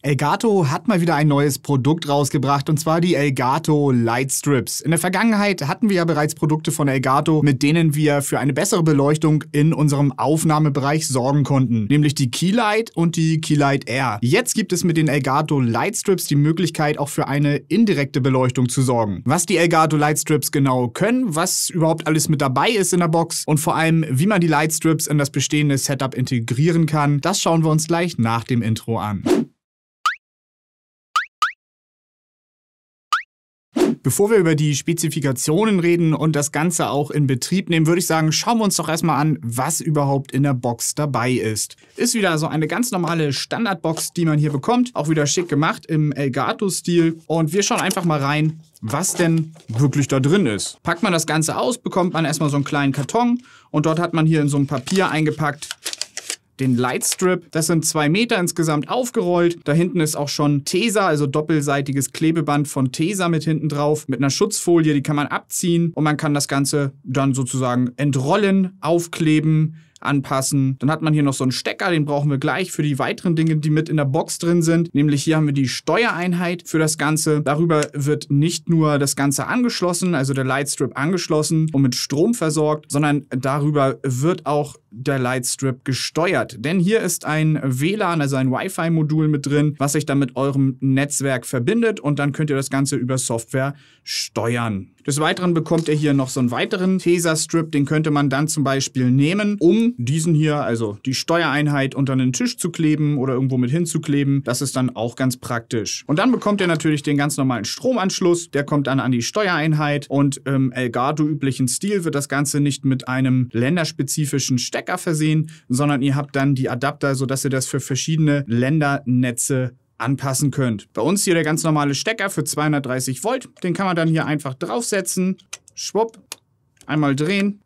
Elgato hat mal wieder ein neues Produkt rausgebracht und zwar die Elgato Lightstrips. In der Vergangenheit hatten wir ja bereits Produkte von Elgato, mit denen wir für eine bessere Beleuchtung in unserem Aufnahmebereich sorgen konnten, nämlich die Keylight und die Keylight Air. Jetzt gibt es mit den Elgato Lightstrips die Möglichkeit auch für eine indirekte Beleuchtung zu sorgen. Was die Elgato Lightstrips genau können, was überhaupt alles mit dabei ist in der Box und vor allem, wie man die Lightstrips in das bestehende Setup integrieren kann, das schauen wir uns gleich nach dem Intro an. Bevor wir über die Spezifikationen reden und das Ganze auch in Betrieb nehmen, würde ich sagen, schauen wir uns doch erstmal an, was überhaupt in der Box dabei ist. Ist wieder so eine ganz normale Standardbox, die man hier bekommt. Auch wieder schick gemacht im Elgato-Stil. Und wir schauen einfach mal rein, was denn wirklich da drin ist. Packt man das Ganze aus, bekommt man erstmal so einen kleinen Karton und dort hat man hier in so ein Papier eingepackt, den Lightstrip. Das sind zwei Meter insgesamt aufgerollt. Da hinten ist auch schon Tesa, also doppelseitiges Klebeband von Tesa mit hinten drauf, mit einer Schutzfolie, die kann man abziehen und man kann das Ganze dann sozusagen entrollen, aufkleben, anpassen. Dann hat man hier noch so einen Stecker, den brauchen wir gleich für die weiteren Dinge, die mit in der Box drin sind. Nämlich hier haben wir die Steuereinheit für das Ganze. Darüber wird nicht nur das Ganze angeschlossen, also der Lightstrip angeschlossen und mit Strom versorgt, sondern darüber wird auch der Lightstrip gesteuert. Denn hier ist ein WLAN, also ein Wi-Fi-Modul mit drin, was sich dann mit eurem Netzwerk verbindet und dann könnt ihr das Ganze über Software steuern. Des Weiteren bekommt er hier noch so einen weiteren Tesa-Strip, den könnte man dann zum Beispiel nehmen, um diesen hier, also die Steuereinheit, unter einen Tisch zu kleben oder irgendwo mit hinzukleben. Das ist dann auch ganz praktisch. Und dann bekommt er natürlich den ganz normalen Stromanschluss, der kommt dann an die Steuereinheit und im ähm, Elgato-üblichen Stil wird das Ganze nicht mit einem länderspezifischen Stecker versehen, sondern ihr habt dann die Adapter, sodass ihr das für verschiedene Ländernetze anpassen könnt. Bei uns hier der ganz normale Stecker für 230 Volt. Den kann man dann hier einfach draufsetzen. Schwupp. Einmal drehen.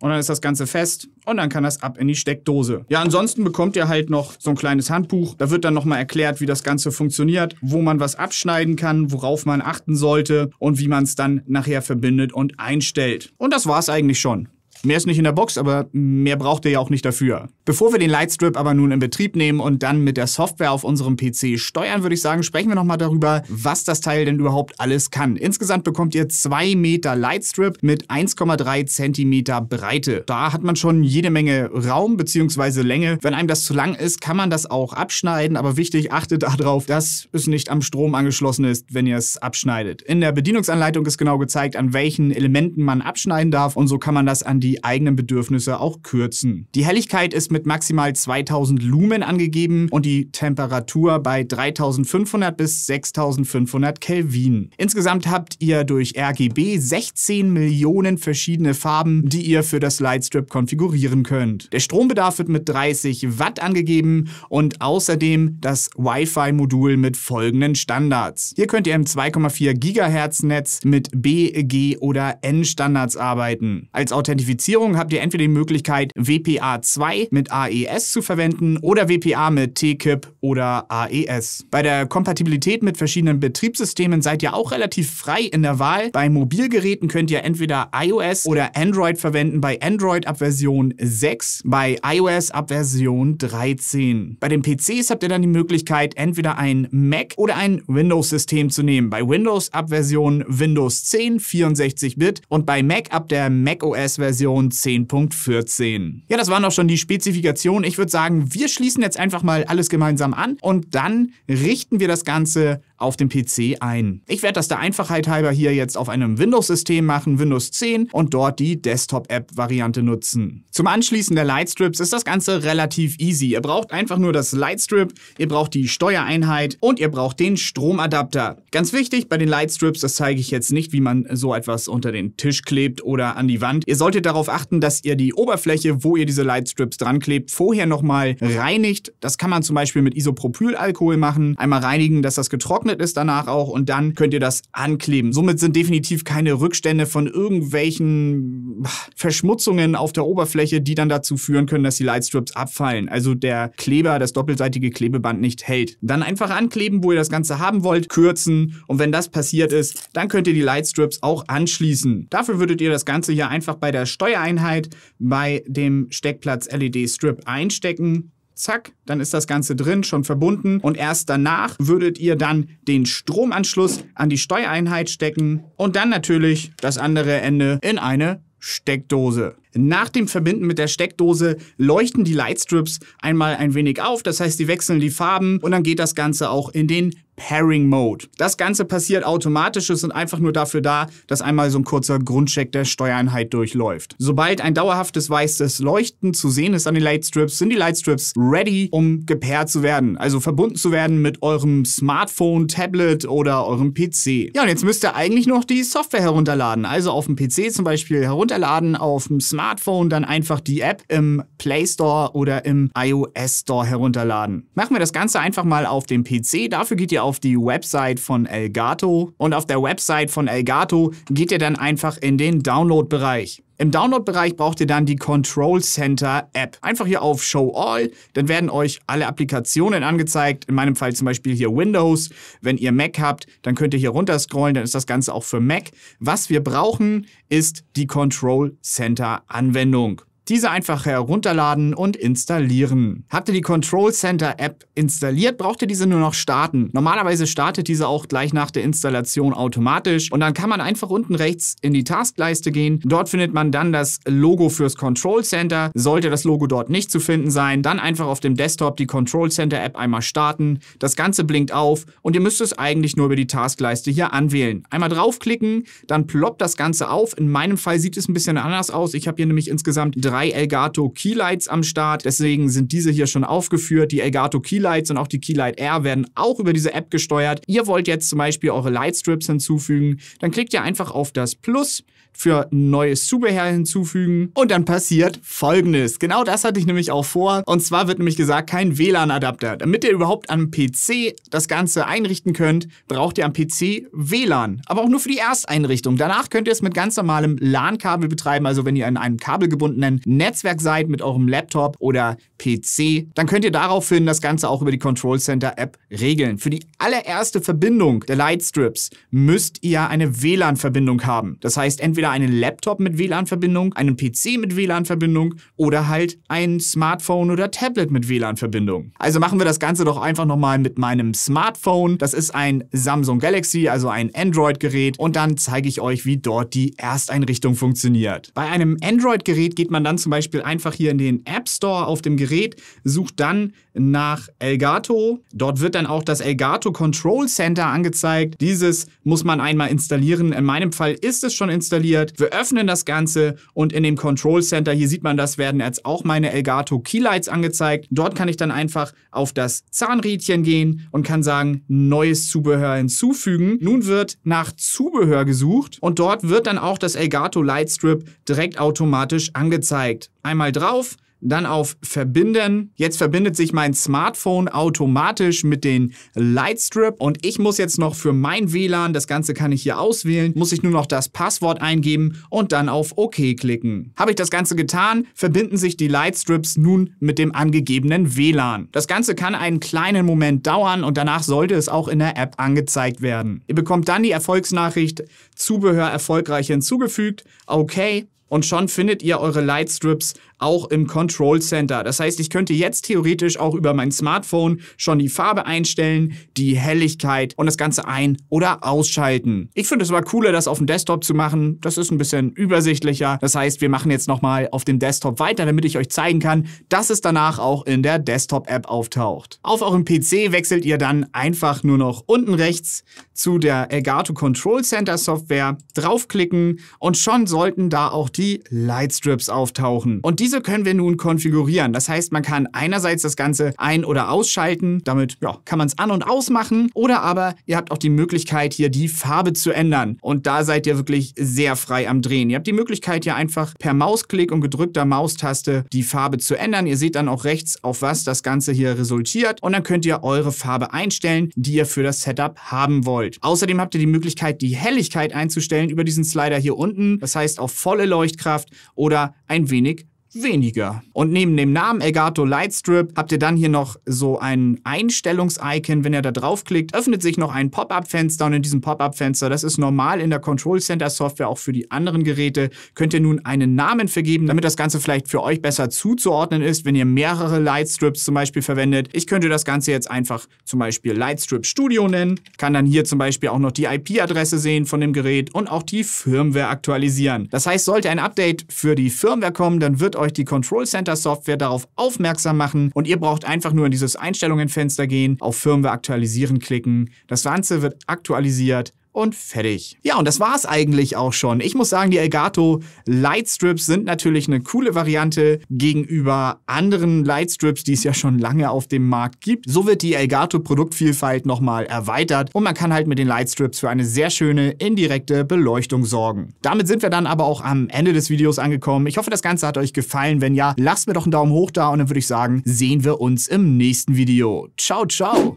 Und dann ist das Ganze fest und dann kann das ab in die Steckdose. Ja, ansonsten bekommt ihr halt noch so ein kleines Handbuch. Da wird dann nochmal erklärt, wie das Ganze funktioniert, wo man was abschneiden kann, worauf man achten sollte und wie man es dann nachher verbindet und einstellt. Und das war es eigentlich schon. Mehr ist nicht in der Box, aber mehr braucht ihr ja auch nicht dafür. Bevor wir den Lightstrip aber nun in Betrieb nehmen und dann mit der Software auf unserem PC steuern, würde ich sagen, sprechen wir nochmal darüber, was das Teil denn überhaupt alles kann. Insgesamt bekommt ihr 2 Meter Lightstrip mit 1,3 Zentimeter Breite. Da hat man schon jede Menge Raum bzw. Länge. Wenn einem das zu lang ist, kann man das auch abschneiden, aber wichtig, achtet darauf, dass es nicht am Strom angeschlossen ist, wenn ihr es abschneidet. In der Bedienungsanleitung ist genau gezeigt, an welchen Elementen man abschneiden darf und so kann man das an die die eigenen Bedürfnisse auch kürzen. Die Helligkeit ist mit maximal 2000 Lumen angegeben und die Temperatur bei 3500 bis 6500 Kelvin. Insgesamt habt ihr durch RGB 16 Millionen verschiedene Farben, die ihr für das Lightstrip konfigurieren könnt. Der Strombedarf wird mit 30 Watt angegeben und außerdem das Wi-Fi-Modul mit folgenden Standards. Hier könnt ihr im 2,4 GHz Netz mit B, G oder N Standards arbeiten. Als Authentifizierung Zertifizierung habt ihr entweder die Möglichkeit, WPA 2 mit AES zu verwenden oder WPA mit TKIP oder AES. Bei der Kompatibilität mit verschiedenen Betriebssystemen seid ihr auch relativ frei in der Wahl. Bei Mobilgeräten könnt ihr entweder iOS oder Android verwenden, bei Android ab Version 6, bei iOS ab Version 13. Bei den PCs habt ihr dann die Möglichkeit, entweder ein Mac oder ein Windows-System zu nehmen. Bei Windows ab Version Windows 10, 64-Bit und bei Mac ab der macOS-Version Version 10.14. Ja, das waren auch schon die Spezifikationen. Ich würde sagen, wir schließen jetzt einfach mal alles gemeinsam an und dann richten wir das Ganze auf dem PC ein. Ich werde das der Einfachheit halber hier jetzt auf einem Windows-System machen, Windows 10, und dort die Desktop-App-Variante nutzen. Zum Anschließen der Lightstrips ist das Ganze relativ easy. Ihr braucht einfach nur das Lightstrip, ihr braucht die Steuereinheit und ihr braucht den Stromadapter. Ganz wichtig bei den Lightstrips, das zeige ich jetzt nicht, wie man so etwas unter den Tisch klebt oder an die Wand. Ihr solltet darauf darauf achten, dass ihr die Oberfläche, wo ihr diese Lightstrips dran klebt, vorher nochmal reinigt. Das kann man zum Beispiel mit Isopropylalkohol machen. Einmal reinigen, dass das getrocknet ist danach auch und dann könnt ihr das ankleben. Somit sind definitiv keine Rückstände von irgendwelchen Verschmutzungen auf der Oberfläche, die dann dazu führen können, dass die Lightstrips abfallen. Also der Kleber, das doppelseitige Klebeband nicht hält. Dann einfach ankleben, wo ihr das Ganze haben wollt, kürzen und wenn das passiert ist, dann könnt ihr die Lightstrips auch anschließen. Dafür würdet ihr das Ganze hier einfach bei der Stoff Steuereinheit bei dem Steckplatz LED Strip einstecken. Zack, dann ist das Ganze drin, schon verbunden. Und erst danach würdet ihr dann den Stromanschluss an die Steuereinheit stecken und dann natürlich das andere Ende in eine Steckdose. Nach dem Verbinden mit der Steckdose leuchten die Lightstrips einmal ein wenig auf, das heißt, die wechseln die Farben und dann geht das Ganze auch in den Pairing Mode. Das Ganze passiert automatisch, es sind einfach nur dafür da, dass einmal so ein kurzer Grundcheck der Steuereinheit durchläuft. Sobald ein dauerhaftes weißes Leuchten zu sehen ist an den Lightstrips, sind die Lightstrips ready, um gepairt zu werden, also verbunden zu werden mit eurem Smartphone, Tablet oder eurem PC. Ja, und jetzt müsst ihr eigentlich noch die Software herunterladen, also auf dem PC zum Beispiel herunterladen, auf dem Smartphone dann einfach die App im Play Store oder im iOS Store herunterladen. Machen wir das Ganze einfach mal auf dem PC, dafür geht ihr auf die Website von Elgato und auf der Website von Elgato geht ihr dann einfach in den Download-Bereich. Im Download-Bereich braucht ihr dann die Control Center App. Einfach hier auf Show All, dann werden euch alle Applikationen angezeigt. In meinem Fall zum Beispiel hier Windows. Wenn ihr Mac habt, dann könnt ihr hier runter scrollen, dann ist das Ganze auch für Mac. Was wir brauchen, ist die Control Center Anwendung. Diese einfach herunterladen und installieren. Habt ihr die Control Center App installiert, braucht ihr diese nur noch starten. Normalerweise startet diese auch gleich nach der Installation automatisch und dann kann man einfach unten rechts in die Taskleiste gehen. Dort findet man dann das Logo fürs Control Center. Sollte das Logo dort nicht zu finden sein, dann einfach auf dem Desktop die Control Center App einmal starten. Das Ganze blinkt auf und ihr müsst es eigentlich nur über die Taskleiste hier anwählen. Einmal draufklicken, dann ploppt das Ganze auf. In meinem Fall sieht es ein bisschen anders aus. Ich habe hier nämlich insgesamt drei drei Elgato Keylights am Start. Deswegen sind diese hier schon aufgeführt. Die Elgato Keylights und auch die Keylight R werden auch über diese App gesteuert. Ihr wollt jetzt zum Beispiel eure Lightstrips hinzufügen, dann klickt ihr einfach auf das Plus für neues Zubehör hinzufügen. Und dann passiert folgendes. Genau das hatte ich nämlich auch vor. Und zwar wird nämlich gesagt, kein WLAN-Adapter. Damit ihr überhaupt am PC das Ganze einrichten könnt, braucht ihr am PC WLAN. Aber auch nur für die Ersteinrichtung. Danach könnt ihr es mit ganz normalem LAN-Kabel betreiben. Also wenn ihr in einem kabelgebundenen Netzwerk seid mit eurem Laptop oder PC, dann könnt ihr daraufhin das Ganze auch über die Control Center App regeln. Für die allererste Verbindung der Lightstrips müsst ihr eine WLAN-Verbindung haben. Das heißt, entweder entweder einen Laptop mit WLAN-Verbindung, einen PC mit WLAN-Verbindung oder halt ein Smartphone oder Tablet mit WLAN-Verbindung. Also machen wir das Ganze doch einfach nochmal mit meinem Smartphone. Das ist ein Samsung Galaxy, also ein Android-Gerät und dann zeige ich euch, wie dort die Ersteinrichtung funktioniert. Bei einem Android-Gerät geht man dann zum Beispiel einfach hier in den App Store auf dem Gerät, sucht dann nach Elgato. Dort wird dann auch das Elgato Control Center angezeigt. Dieses muss man einmal installieren. In meinem Fall ist es schon installiert passiert. Wir öffnen das Ganze und in dem Control Center, hier sieht man das, werden jetzt auch meine Elgato Keylights angezeigt. Dort kann ich dann einfach auf das Zahnrädchen gehen und kann sagen, neues Zubehör hinzufügen. Nun wird nach Zubehör gesucht und dort wird dann auch das Elgato Lightstrip direkt automatisch angezeigt. Einmal drauf, dann auf Verbinden. Jetzt verbindet sich mein Smartphone automatisch mit den Lightstrip und ich muss jetzt noch für mein WLAN, das Ganze kann ich hier auswählen, muss ich nur noch das Passwort eingeben und dann auf OK klicken. Habe ich das Ganze getan, verbinden sich die Lightstrips nun mit dem angegebenen WLAN. Das Ganze kann einen kleinen Moment dauern und danach sollte es auch in der App angezeigt werden. Ihr bekommt dann die Erfolgsnachricht, Zubehör erfolgreich hinzugefügt, OK und schon findet ihr eure Lightstrips auch im Control Center. Das heißt, ich könnte jetzt theoretisch auch über mein Smartphone schon die Farbe einstellen, die Helligkeit und das Ganze ein- oder ausschalten. Ich finde es aber cooler, das auf dem Desktop zu machen. Das ist ein bisschen übersichtlicher. Das heißt, wir machen jetzt nochmal auf dem Desktop weiter, damit ich euch zeigen kann, dass es danach auch in der Desktop-App auftaucht. Auf eurem PC wechselt ihr dann einfach nur noch unten rechts zu der Elgato Control Center Software, draufklicken und schon sollten da auch die die Lightstrips auftauchen. Und diese können wir nun konfigurieren. Das heißt, man kann einerseits das Ganze ein- oder ausschalten. Damit ja, kann man es an- und ausmachen. Oder aber ihr habt auch die Möglichkeit, hier die Farbe zu ändern. Und da seid ihr wirklich sehr frei am Drehen. Ihr habt die Möglichkeit, hier einfach per Mausklick und gedrückter Maustaste die Farbe zu ändern. Ihr seht dann auch rechts, auf was das Ganze hier resultiert. Und dann könnt ihr eure Farbe einstellen, die ihr für das Setup haben wollt. Außerdem habt ihr die Möglichkeit, die Helligkeit einzustellen über diesen Slider hier unten. Das heißt, auf volle Leuchte Leuchtkraft oder ein wenig weniger. Und neben dem Namen Elgato Lightstrip habt ihr dann hier noch so ein Einstellungs-Icon. Wenn ihr da draufklickt, öffnet sich noch ein Pop-Up-Fenster und in diesem Pop-Up-Fenster, das ist normal in der Control Center Software, auch für die anderen Geräte, könnt ihr nun einen Namen vergeben, damit das Ganze vielleicht für euch besser zuzuordnen ist, wenn ihr mehrere Lightstrips zum Beispiel verwendet. Ich könnte das Ganze jetzt einfach zum Beispiel Lightstrip Studio nennen, kann dann hier zum Beispiel auch noch die IP-Adresse sehen von dem Gerät und auch die Firmware aktualisieren. Das heißt, sollte ein Update für die Firmware kommen, dann wird euch euch die Control Center Software darauf aufmerksam machen und ihr braucht einfach nur in dieses Einstellungenfenster gehen, auf Firmware aktualisieren klicken. Das Ganze wird aktualisiert und fertig. Ja, und das war's eigentlich auch schon. Ich muss sagen, die Elgato Lightstrips sind natürlich eine coole Variante gegenüber anderen Lightstrips, die es ja schon lange auf dem Markt gibt. So wird die Elgato Produktvielfalt nochmal erweitert und man kann halt mit den Lightstrips für eine sehr schöne indirekte Beleuchtung sorgen. Damit sind wir dann aber auch am Ende des Videos angekommen. Ich hoffe, das Ganze hat euch gefallen. Wenn ja, lasst mir doch einen Daumen hoch da und dann würde ich sagen, sehen wir uns im nächsten Video. Ciao, ciao!